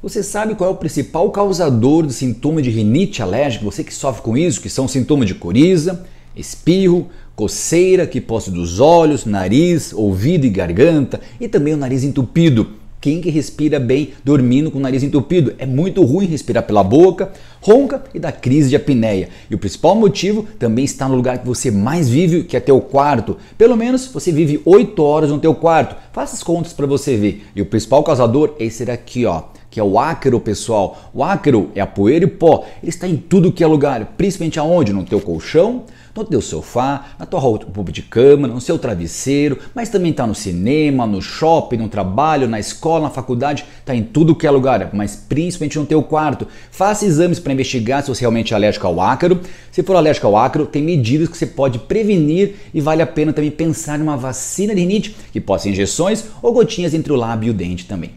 Você sabe qual é o principal causador do sintoma de rinite alérgica? Você que sofre com isso, que são sintomas de coriza, espirro, coceira que posse dos olhos, nariz, ouvido e garganta e também o nariz entupido. Quem que respira bem dormindo com o nariz entupido? É muito ruim respirar pela boca, ronca e dá crise de apneia. E o principal motivo também está no lugar que você mais vive, que é teu quarto. Pelo menos você vive 8 horas no teu quarto. Faça as contas para você ver. E o principal causador é esse daqui, ó que é o ácaro, pessoal. O ácaro é a poeira e pó. Ele está em tudo que é lugar, principalmente aonde? No teu colchão, no teu sofá, na tua roupa de cama, no seu travesseiro, mas também está no cinema, no shopping, no trabalho, na escola, na faculdade, está em tudo que é lugar, mas principalmente no teu quarto. Faça exames para investigar se você realmente é alérgico ao ácaro. Se for alérgico ao ácaro, tem medidas que você pode prevenir e vale a pena também pensar em uma vacina de rinite, que possa ser injeções ou gotinhas entre o lábio e o dente também.